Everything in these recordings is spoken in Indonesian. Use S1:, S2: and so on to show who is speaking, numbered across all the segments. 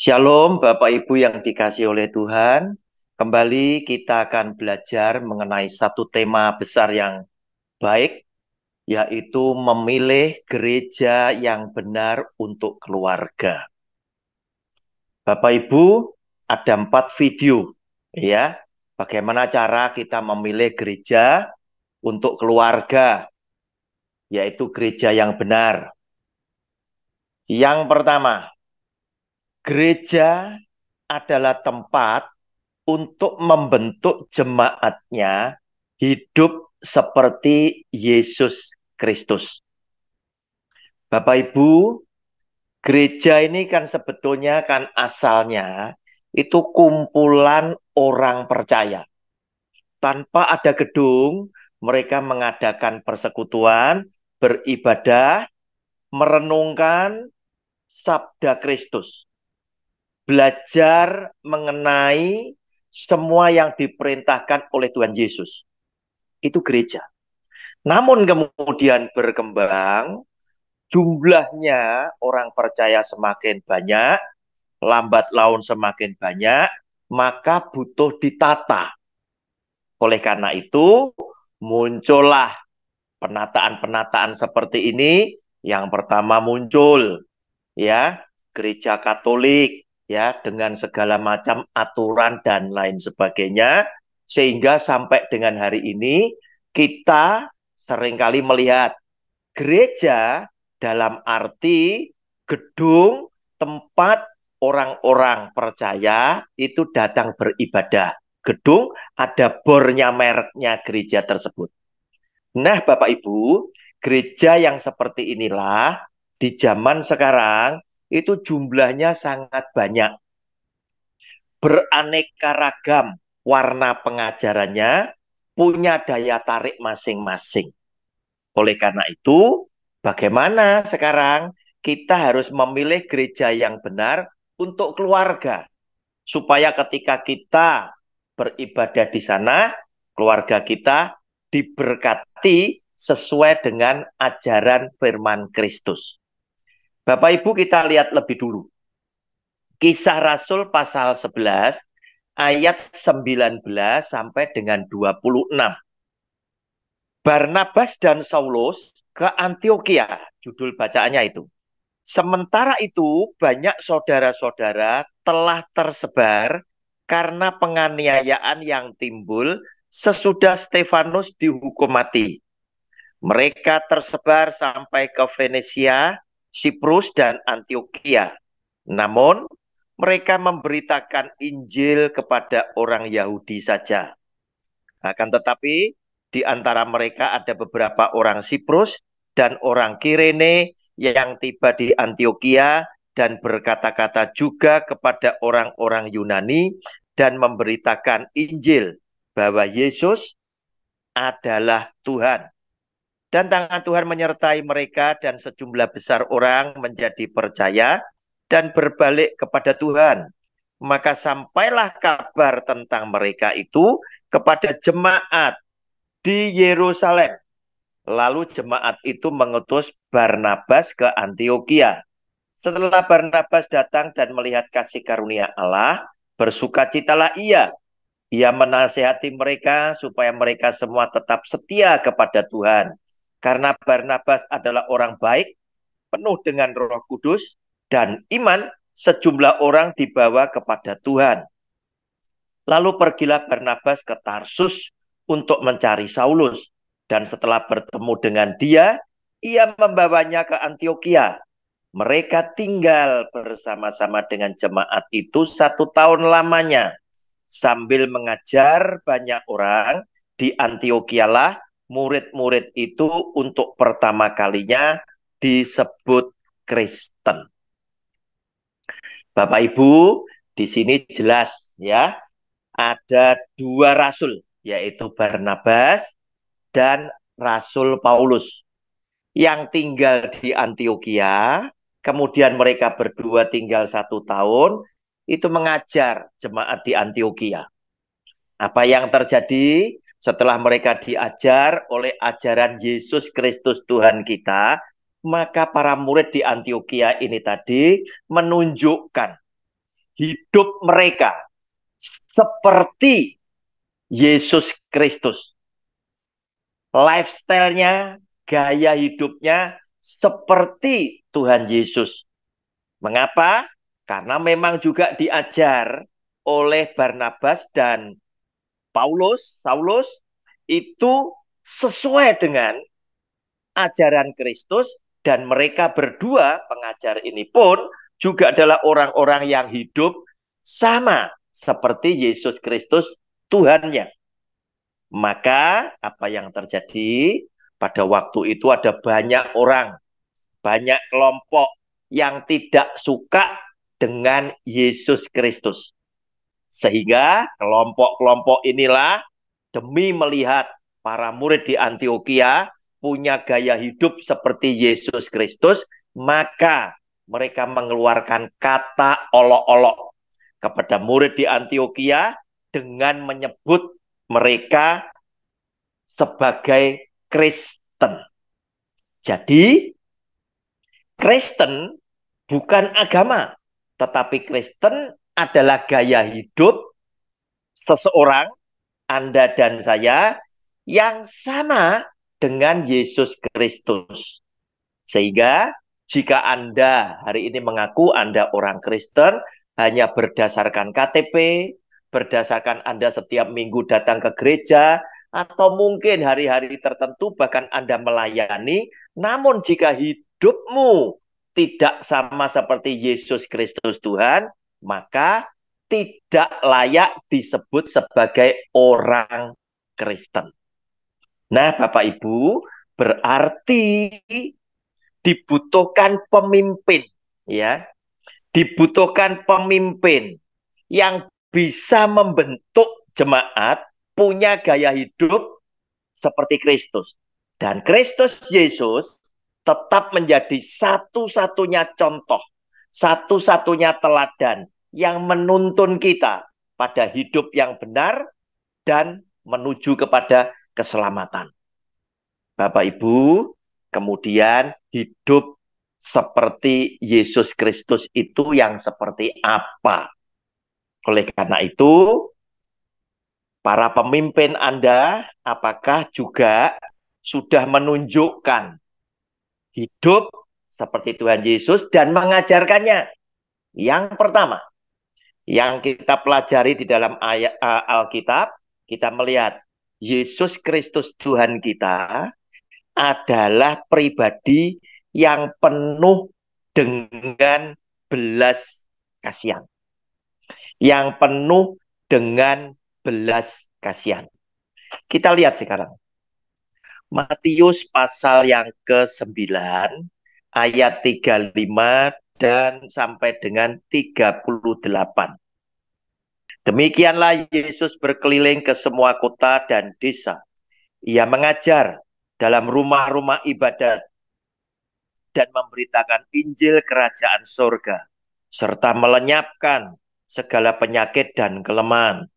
S1: Shalom Bapak Ibu yang dikasih oleh Tuhan. Kembali kita akan belajar mengenai satu tema besar yang baik, yaitu memilih gereja yang benar untuk keluarga. Bapak Ibu, ada empat video ya, bagaimana cara kita memilih gereja untuk keluarga, yaitu gereja yang benar. Yang pertama, gereja adalah tempat untuk membentuk jemaatnya hidup seperti Yesus Kristus. Bapak Ibu, gereja ini kan sebetulnya kan asalnya itu kumpulan orang percaya. Tanpa ada gedung, mereka mengadakan persekutuan, beribadah, merenungkan sabda Kristus belajar mengenai semua yang diperintahkan oleh Tuhan Yesus. Itu gereja. Namun kemudian berkembang, jumlahnya orang percaya semakin banyak, lambat laun semakin banyak, maka butuh ditata. Oleh karena itu, muncullah penataan-penataan seperti ini. Yang pertama muncul ya gereja Katolik ya dengan segala macam aturan dan lain sebagainya sehingga sampai dengan hari ini kita seringkali melihat gereja dalam arti gedung tempat orang-orang percaya itu datang beribadah gedung ada bornya mereknya gereja tersebut nah Bapak Ibu gereja yang seperti inilah di zaman sekarang itu jumlahnya sangat banyak. Beraneka ragam warna pengajarannya, punya daya tarik masing-masing. Oleh karena itu, bagaimana sekarang kita harus memilih gereja yang benar untuk keluarga, supaya ketika kita beribadah di sana, keluarga kita diberkati sesuai dengan ajaran firman Kristus. Bapak Ibu kita lihat lebih dulu. Kisah Rasul pasal 11 ayat 19 sampai dengan 26. Barnabas dan Saulus ke Antioquia, judul bacaannya itu. Sementara itu banyak saudara-saudara telah tersebar karena penganiayaan yang timbul sesudah Stefanus dihukum mati. Mereka tersebar sampai ke Venesia, Siprus dan Antioquia. Namun, mereka memberitakan Injil kepada orang Yahudi saja. Akan tetapi, di antara mereka ada beberapa orang Siprus dan orang Kirene yang tiba di Antioquia dan berkata-kata juga kepada orang-orang Yunani dan memberitakan Injil bahwa Yesus adalah Tuhan. Dan tangan Tuhan menyertai mereka dan sejumlah besar orang menjadi percaya dan berbalik kepada Tuhan. Maka sampailah kabar tentang mereka itu kepada jemaat di Yerusalem. Lalu jemaat itu mengutus Barnabas ke Antioquia. Setelah Barnabas datang dan melihat kasih karunia Allah, bersukacitalah ia. Ia menasehati mereka supaya mereka semua tetap setia kepada Tuhan karena Barnabas adalah orang baik, penuh dengan roh kudus dan iman, sejumlah orang dibawa kepada Tuhan. Lalu pergilah Barnabas ke Tarsus untuk mencari Saulus. Dan setelah bertemu dengan dia, ia membawanya ke Antioquia. Mereka tinggal bersama-sama dengan jemaat itu satu tahun lamanya. Sambil mengajar banyak orang, di Antioquia lah murid-murid itu untuk pertama kalinya disebut Kristen. Bapak Ibu, di sini jelas ya, ada dua rasul yaitu Barnabas dan Rasul Paulus yang tinggal di Antioquia, kemudian mereka berdua tinggal satu tahun, itu mengajar jemaat di Antioquia. Apa yang terjadi? Setelah mereka diajar oleh ajaran Yesus Kristus Tuhan kita, maka para murid di Antioquia ini tadi menunjukkan hidup mereka seperti Yesus Kristus. Lifestyle-nya, gaya hidupnya seperti Tuhan Yesus. Mengapa? Karena memang juga diajar oleh Barnabas dan Paulus, Saulus itu sesuai dengan ajaran Kristus dan mereka berdua pengajar ini pun juga adalah orang-orang yang hidup sama seperti Yesus Kristus Tuhannya. Maka apa yang terjadi pada waktu itu ada banyak orang, banyak kelompok yang tidak suka dengan Yesus Kristus. Sehingga kelompok-kelompok inilah demi melihat para murid di Antioquia punya gaya hidup seperti Yesus Kristus, maka mereka mengeluarkan kata olok-olok kepada murid di Antioquia dengan menyebut mereka sebagai Kristen. Jadi, Kristen bukan agama, tetapi Kristen adalah gaya hidup seseorang, Anda dan saya, yang sama dengan Yesus Kristus. Sehingga jika Anda hari ini mengaku Anda orang Kristen, hanya berdasarkan KTP, berdasarkan Anda setiap minggu datang ke gereja, atau mungkin hari-hari tertentu bahkan Anda melayani, namun jika hidupmu tidak sama seperti Yesus Kristus Tuhan, maka tidak layak disebut sebagai orang Kristen. Nah, Bapak Ibu, berarti dibutuhkan pemimpin ya. Dibutuhkan pemimpin yang bisa membentuk jemaat punya gaya hidup seperti Kristus. Dan Kristus Yesus tetap menjadi satu-satunya contoh satu-satunya teladan yang menuntun kita pada hidup yang benar dan menuju kepada keselamatan. Bapak Ibu, kemudian hidup seperti Yesus Kristus itu yang seperti apa? Oleh karena itu, para pemimpin Anda apakah juga sudah menunjukkan hidup seperti Tuhan Yesus dan mengajarkannya. Yang pertama, yang kita pelajari di dalam ayat uh, Alkitab, kita melihat Yesus Kristus Tuhan kita adalah pribadi yang penuh dengan belas kasihan. Yang penuh dengan belas kasihan. Kita lihat sekarang. Matius pasal yang ke-9 ayat 35 dan sampai dengan 38. Demikianlah Yesus berkeliling ke semua kota dan desa. Ia mengajar dalam rumah-rumah ibadat dan memberitakan Injil Kerajaan Sorga, serta melenyapkan segala penyakit dan kelemahan.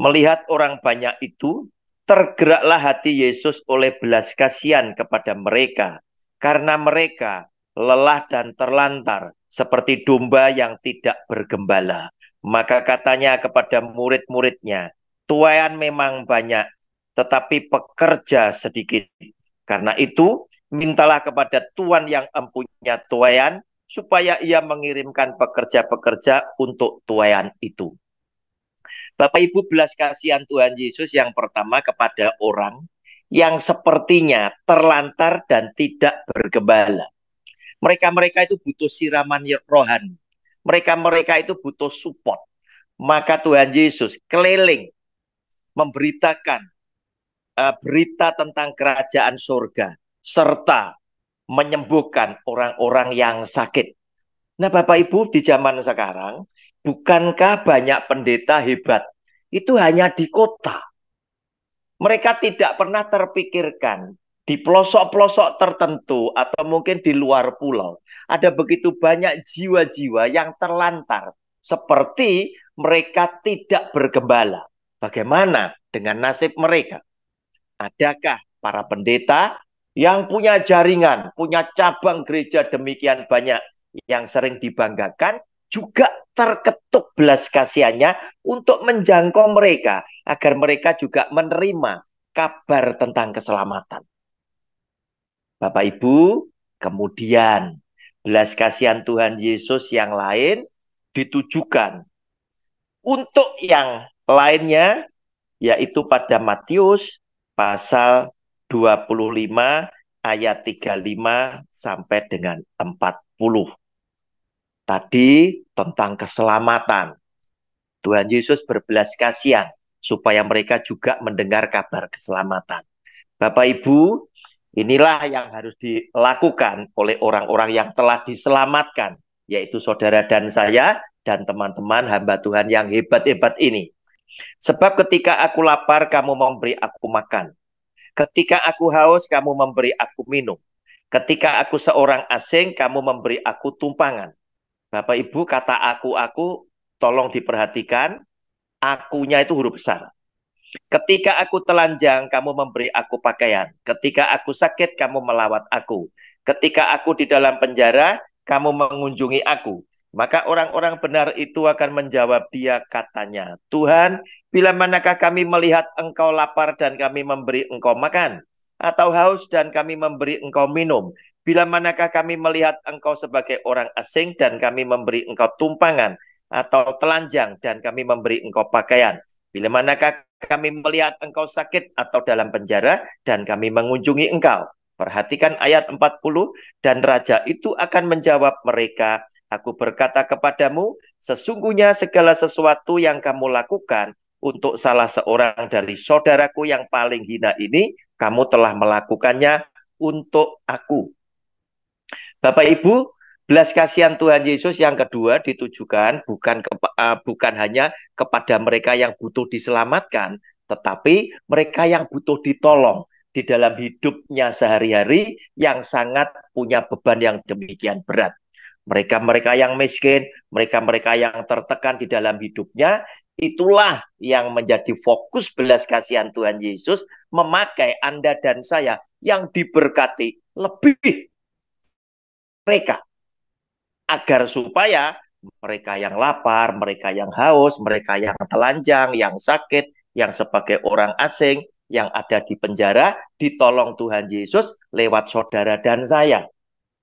S1: Melihat orang banyak itu, tergeraklah hati Yesus oleh belas kasihan kepada mereka, karena mereka lelah dan terlantar seperti domba yang tidak bergembala. Maka katanya kepada murid-muridnya, tuayan memang banyak, tetapi pekerja sedikit. Karena itu, mintalah kepada tuan yang empunya tuayan, supaya ia mengirimkan pekerja-pekerja untuk tuayan itu. Bapak Ibu belas kasihan Tuhan Yesus yang pertama kepada orang yang sepertinya terlantar dan tidak bergembala. Mereka-mereka itu butuh siraman rohani. Mereka-mereka itu butuh support. Maka Tuhan Yesus keliling memberitakan uh, berita tentang kerajaan surga serta menyembuhkan orang-orang yang sakit. Nah, Bapak Ibu di zaman sekarang bukankah banyak pendeta hebat? Itu hanya di kota. Mereka tidak pernah terpikirkan di pelosok-pelosok tertentu atau mungkin di luar pulau, ada begitu banyak jiwa-jiwa yang terlantar seperti mereka tidak bergembala. Bagaimana dengan nasib mereka? Adakah para pendeta yang punya jaringan, punya cabang gereja demikian banyak yang sering dibanggakan juga terketuk belas kasihannya untuk menjangkau mereka agar mereka juga menerima kabar tentang keselamatan. Bapak Ibu, kemudian belas kasihan Tuhan Yesus yang lain ditujukan untuk yang lainnya yaitu pada Matius pasal 25 ayat 35 sampai dengan 40. Tadi tentang keselamatan. Tuhan Yesus berbelas kasihan supaya mereka juga mendengar kabar keselamatan. Bapak Ibu, Inilah yang harus dilakukan oleh orang-orang yang telah diselamatkan, yaitu saudara dan saya dan teman-teman hamba Tuhan yang hebat-hebat ini. Sebab ketika aku lapar, kamu memberi aku makan. Ketika aku haus, kamu memberi aku minum. Ketika aku seorang asing, kamu memberi aku tumpangan. Bapak Ibu, kata aku-aku tolong diperhatikan, akunya itu huruf besar. Ketika aku telanjang, kamu memberi aku pakaian. Ketika aku sakit, kamu melawat aku. Ketika aku di dalam penjara, kamu mengunjungi aku. Maka orang-orang benar itu akan menjawab dia katanya, Tuhan, bila manakah kami melihat engkau lapar dan kami memberi engkau makan? Atau haus dan kami memberi engkau minum? Bila manakah kami melihat engkau sebagai orang asing dan kami memberi engkau tumpangan? Atau telanjang dan kami memberi engkau pakaian? Bila manakah kami melihat engkau sakit atau dalam penjara dan kami mengunjungi engkau. Perhatikan ayat 40 dan raja itu akan menjawab mereka, aku berkata kepadamu, sesungguhnya segala sesuatu yang kamu lakukan untuk salah seorang dari saudaraku yang paling hina ini, kamu telah melakukannya untuk aku. Bapak Ibu, Belas kasihan Tuhan Yesus yang kedua ditujukan bukan ke, uh, eh, bukan hanya kepada mereka yang butuh diselamatkan, tetapi mereka yang butuh ditolong di dalam hidupnya sehari-hari yang sangat punya beban yang demikian berat. Mereka-mereka yang miskin, mereka-mereka yang tertekan di dalam hidupnya, itulah yang menjadi fokus belas kasihan Tuhan Yesus memakai Anda dan saya yang diberkati lebih mereka agar supaya mereka yang lapar, mereka yang haus, mereka yang telanjang, yang sakit, yang sebagai orang asing, yang ada di penjara, ditolong Tuhan Yesus lewat saudara dan saya.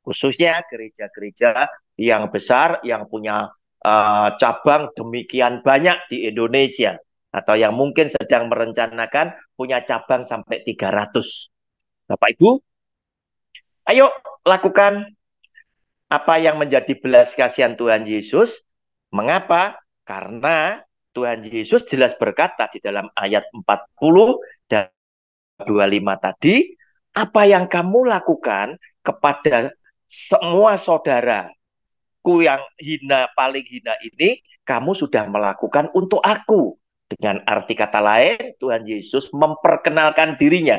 S1: Khususnya gereja-gereja yang besar, yang punya uh, cabang demikian banyak di Indonesia. Atau yang mungkin sedang merencanakan punya cabang sampai 300. Bapak Ibu, ayo lakukan apa yang menjadi belas kasihan Tuhan Yesus? Mengapa? Karena Tuhan Yesus jelas berkata di dalam ayat 40 dan 25 tadi, apa yang kamu lakukan kepada semua saudaraku yang hina paling hina ini, kamu sudah melakukan untuk aku. Dengan arti kata lain, Tuhan Yesus memperkenalkan dirinya.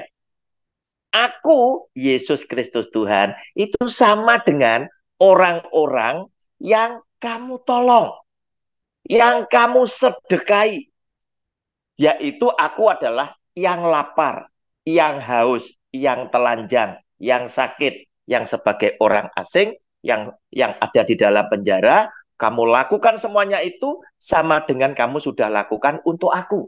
S1: Aku, Yesus Kristus Tuhan, itu sama dengan orang-orang yang kamu tolong, yang kamu sedekai, yaitu aku adalah yang lapar, yang haus, yang telanjang, yang sakit, yang sebagai orang asing, yang yang ada di dalam penjara, kamu lakukan semuanya itu sama dengan kamu sudah lakukan untuk aku.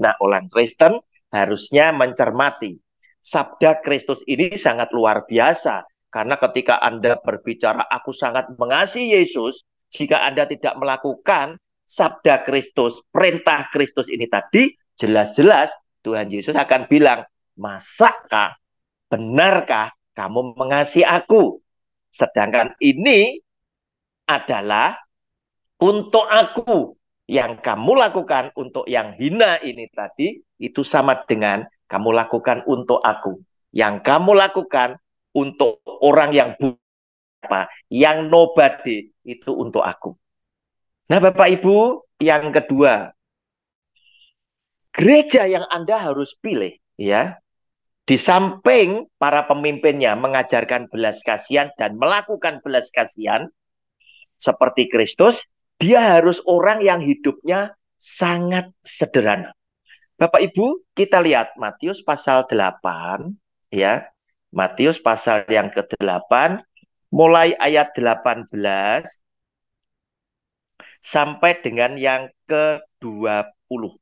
S1: Nah, orang Kristen harusnya mencermati sabda Kristus ini sangat luar biasa karena ketika Anda berbicara, aku sangat mengasihi Yesus, jika Anda tidak melakukan sabda Kristus, perintah Kristus ini tadi, jelas-jelas Tuhan Yesus akan bilang, masakkah, benarkah kamu mengasihi aku? Sedangkan ini adalah untuk aku yang kamu lakukan untuk yang hina ini tadi itu sama dengan kamu lakukan untuk aku. Yang kamu lakukan untuk orang yang apa yang nobody itu untuk aku. Nah, Bapak Ibu, yang kedua, gereja yang Anda harus pilih ya. Di samping para pemimpinnya mengajarkan belas kasihan dan melakukan belas kasihan seperti Kristus, dia harus orang yang hidupnya sangat sederhana. Bapak Ibu, kita lihat Matius pasal 8 ya. Matius pasal yang ke-8 mulai ayat 18 sampai dengan yang ke-20.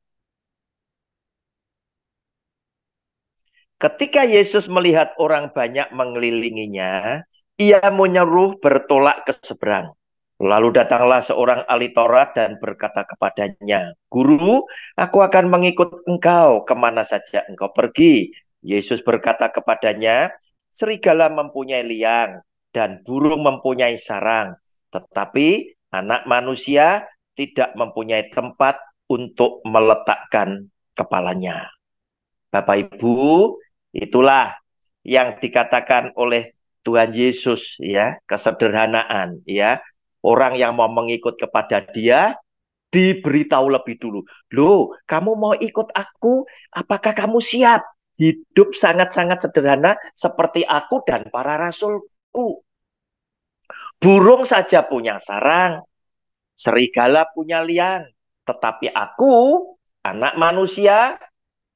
S1: Ketika Yesus melihat orang banyak mengelilinginya, ia menyeru bertolak ke seberang. Lalu datanglah seorang ahli Taurat dan berkata kepadanya, Guru, aku akan mengikut engkau kemana saja engkau pergi. Yesus berkata kepadanya, serigala mempunyai liang dan burung mempunyai sarang, tetapi anak manusia tidak mempunyai tempat untuk meletakkan kepalanya. Bapak Ibu, itulah yang dikatakan oleh Tuhan Yesus ya, kesederhanaan ya. Orang yang mau mengikut kepada Dia diberitahu lebih dulu. Loh, kamu mau ikut aku? Apakah kamu siap? hidup sangat-sangat sederhana seperti aku dan para rasulku. Burung saja punya sarang, serigala punya liang, tetapi aku, anak manusia,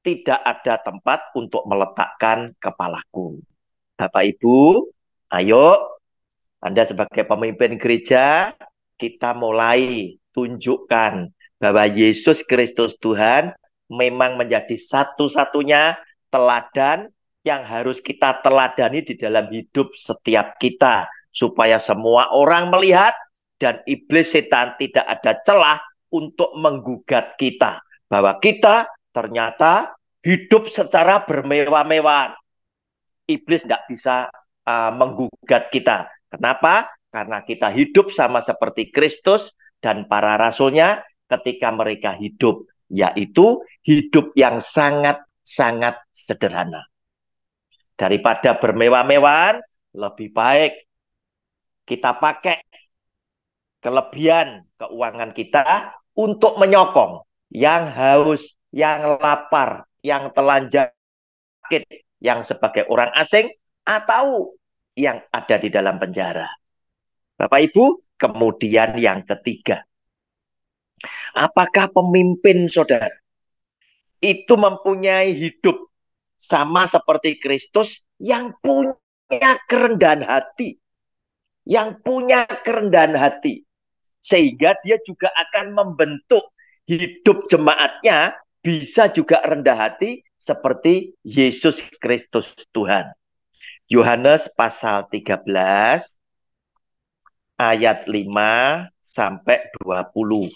S1: tidak ada tempat untuk meletakkan kepalaku. Bapak Ibu, ayo Anda sebagai pemimpin gereja, kita mulai tunjukkan bahwa Yesus Kristus Tuhan memang menjadi satu-satunya teladan yang harus kita teladani di dalam hidup setiap kita supaya semua orang melihat dan iblis setan tidak ada celah untuk menggugat kita bahwa kita ternyata hidup secara bermewah-mewahan. Iblis tidak bisa uh, menggugat kita. Kenapa? Karena kita hidup sama seperti Kristus dan para rasulnya ketika mereka hidup, yaitu hidup yang sangat sangat sederhana. Daripada bermewah-mewahan, lebih baik kita pakai kelebihan keuangan kita untuk menyokong yang haus, yang lapar, yang telanjang, sakit, yang sebagai orang asing, atau yang ada di dalam penjara. Bapak Ibu, kemudian yang ketiga. Apakah pemimpin saudara itu mempunyai hidup sama seperti Kristus yang punya kerendahan hati. Yang punya kerendahan hati. Sehingga dia juga akan membentuk hidup jemaatnya bisa juga rendah hati seperti Yesus Kristus Tuhan. Yohanes pasal 13 ayat 5 sampai 20.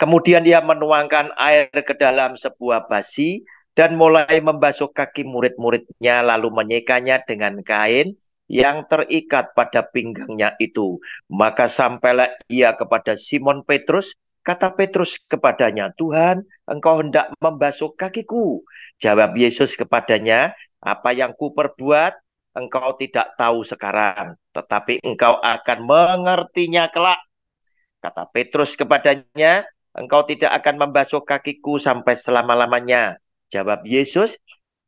S1: Kemudian ia menuangkan air ke dalam sebuah basi dan mulai membasuh kaki murid-muridnya lalu menyekanya dengan kain yang terikat pada pinggangnya itu. Maka sampailah ia kepada Simon Petrus, kata Petrus kepadanya, Tuhan, engkau hendak membasuh kakiku. Jawab Yesus kepadanya, apa yang ku perbuat, engkau tidak tahu sekarang, tetapi engkau akan mengertinya kelak. Kata Petrus kepadanya, engkau tidak akan membasuh kakiku sampai selama-lamanya. Jawab Yesus,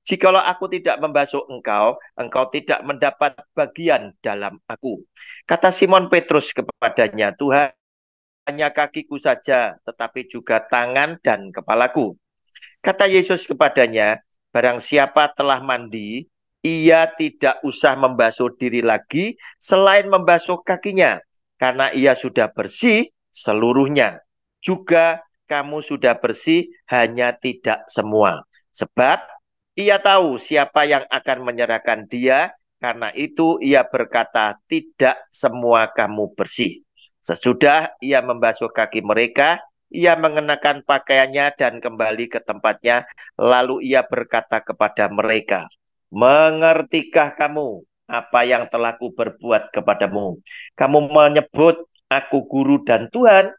S1: Jikalau aku tidak membasuh engkau, engkau tidak mendapat bagian dalam aku. Kata Simon Petrus kepadanya, Tuhan, hanya kakiku saja, tetapi juga tangan dan kepalaku. Kata Yesus kepadanya, barang siapa telah mandi, ia tidak usah membasuh diri lagi selain membasuh kakinya, karena ia sudah bersih seluruhnya. Juga kamu sudah bersih hanya tidak semua. Sebab ia tahu siapa yang akan menyerahkan dia, karena itu ia berkata tidak semua kamu bersih. Sesudah ia membasuh kaki mereka, ia mengenakan pakaiannya dan kembali ke tempatnya, lalu ia berkata kepada mereka, Mengertikah kamu apa yang telah ku berbuat kepadamu. Kamu menyebut aku guru dan Tuhan,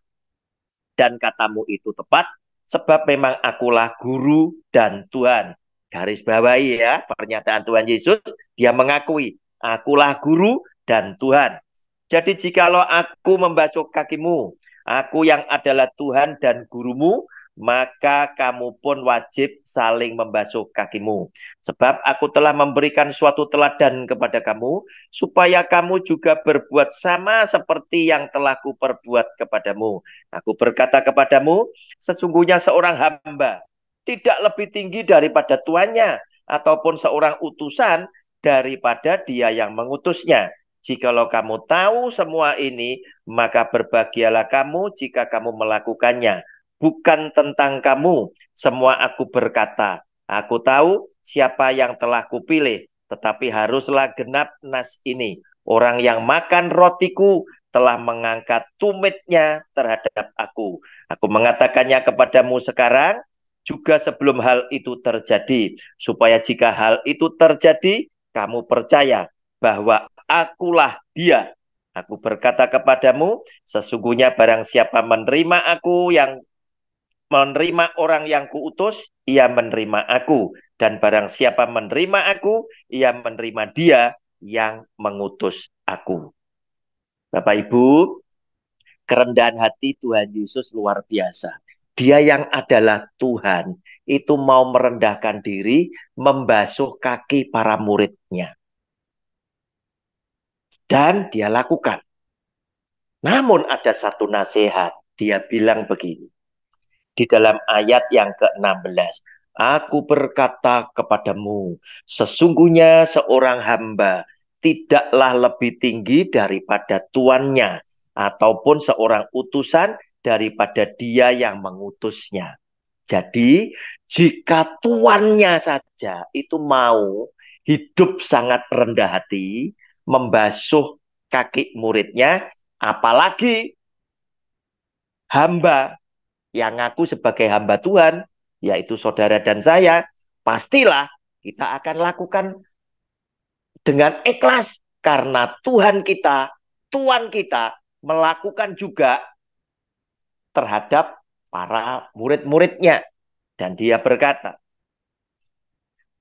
S1: dan katamu itu tepat, sebab memang akulah guru dan Tuhan. Garis bawahi ya, pernyataan Tuhan Yesus, dia mengakui, akulah guru dan Tuhan. Jadi jikalau aku membasuh kakimu, aku yang adalah Tuhan dan gurumu, maka kamu pun wajib saling membasuh kakimu. Sebab aku telah memberikan suatu teladan kepada kamu, supaya kamu juga berbuat sama seperti yang telah kuperbuat kepadamu. Aku berkata kepadamu, sesungguhnya seorang hamba tidak lebih tinggi daripada tuannya, ataupun seorang utusan daripada dia yang mengutusnya. Jikalau kamu tahu semua ini, maka berbahagialah kamu jika kamu melakukannya bukan tentang kamu semua aku berkata. Aku tahu siapa yang telah kupilih, tetapi haruslah genap nas ini. Orang yang makan rotiku telah mengangkat tumitnya terhadap aku. Aku mengatakannya kepadamu sekarang, juga sebelum hal itu terjadi, supaya jika hal itu terjadi, kamu percaya bahwa akulah dia. Aku berkata kepadamu, sesungguhnya barang siapa menerima aku yang menerima orang yang kuutus, ia menerima aku. Dan barang siapa menerima aku, ia menerima dia yang mengutus aku. Bapak Ibu, kerendahan hati Tuhan Yesus luar biasa. Dia yang adalah Tuhan, itu mau merendahkan diri, membasuh kaki para muridnya. Dan dia lakukan. Namun ada satu nasihat, dia bilang begini di dalam ayat yang ke-16. Aku berkata kepadamu, sesungguhnya seorang hamba tidaklah lebih tinggi daripada tuannya ataupun seorang utusan daripada dia yang mengutusnya. Jadi, jika tuannya saja itu mau hidup sangat rendah hati, membasuh kaki muridnya, apalagi hamba yang ngaku sebagai hamba Tuhan, yaitu saudara dan saya, pastilah kita akan lakukan dengan ikhlas karena Tuhan kita, Tuhan kita melakukan juga terhadap para murid-muridnya. Dan dia berkata,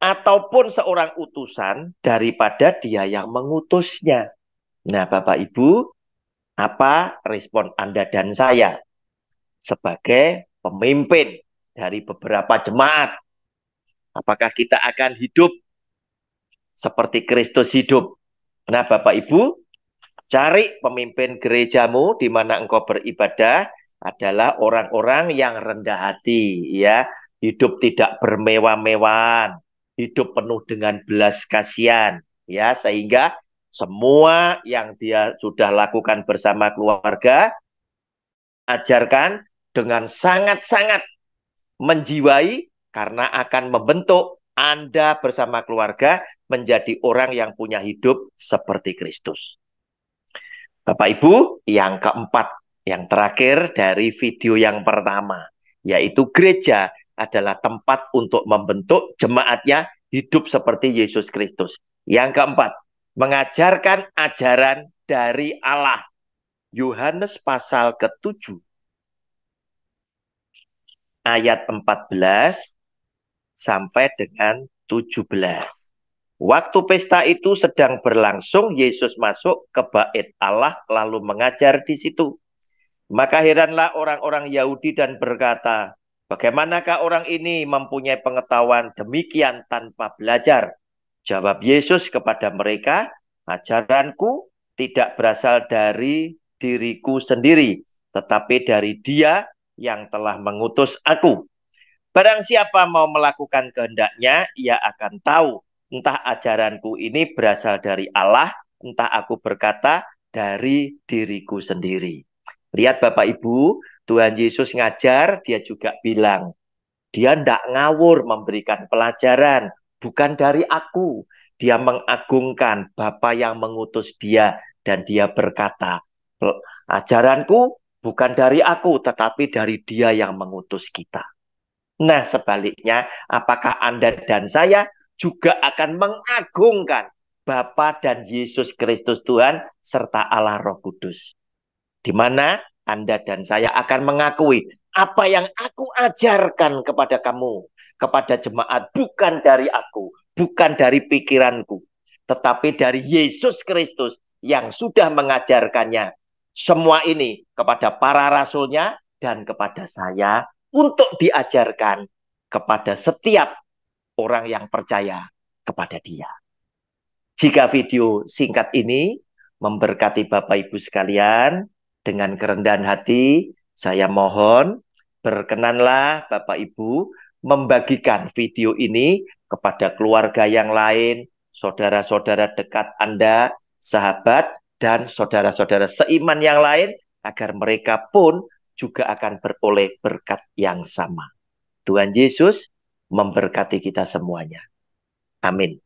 S1: ataupun seorang utusan daripada dia yang mengutusnya. Nah Bapak Ibu, apa respon Anda dan saya sebagai pemimpin dari beberapa jemaat. Apakah kita akan hidup seperti Kristus hidup? Nah, Bapak Ibu, cari pemimpin gerejamu di mana engkau beribadah adalah orang-orang yang rendah hati, ya. Hidup tidak bermewah-mewahan, hidup penuh dengan belas kasihan, ya, sehingga semua yang dia sudah lakukan bersama keluarga ajarkan dengan sangat-sangat menjiwai karena akan membentuk Anda bersama keluarga menjadi orang yang punya hidup seperti Kristus. Bapak Ibu, yang keempat, yang terakhir dari video yang pertama, yaitu gereja adalah tempat untuk membentuk jemaatnya hidup seperti Yesus Kristus. Yang keempat, mengajarkan ajaran dari Allah. Yohanes pasal ke-7 ayat 14 sampai dengan 17. Waktu pesta itu sedang berlangsung, Yesus masuk ke bait Allah lalu mengajar di situ. Maka heranlah orang-orang Yahudi dan berkata, Bagaimanakah orang ini mempunyai pengetahuan demikian tanpa belajar? Jawab Yesus kepada mereka, ajaranku tidak berasal dari diriku sendiri, tetapi dari dia yang telah mengutus aku. Barang siapa mau melakukan kehendaknya, ia akan tahu entah ajaranku ini berasal dari Allah, entah aku berkata dari diriku sendiri. Lihat Bapak Ibu, Tuhan Yesus ngajar, dia juga bilang, dia tidak ngawur memberikan pelajaran, bukan dari aku. Dia mengagungkan Bapa yang mengutus dia dan dia berkata, ajaranku Bukan dari aku, tetapi dari dia yang mengutus kita. Nah, sebaliknya, apakah Anda dan saya juga akan mengagungkan Bapa dan Yesus Kristus Tuhan serta Allah Roh Kudus. Di mana Anda dan saya akan mengakui apa yang aku ajarkan kepada kamu, kepada jemaat bukan dari aku, bukan dari pikiranku, tetapi dari Yesus Kristus yang sudah mengajarkannya semua ini kepada para rasulnya dan kepada saya untuk diajarkan kepada setiap orang yang percaya kepada dia. Jika video singkat ini memberkati Bapak Ibu sekalian dengan kerendahan hati, saya mohon berkenanlah Bapak Ibu membagikan video ini kepada keluarga yang lain, saudara-saudara dekat Anda, sahabat, dan saudara-saudara seiman yang lain agar mereka pun juga akan beroleh berkat yang sama. Tuhan Yesus memberkati kita semuanya. Amin.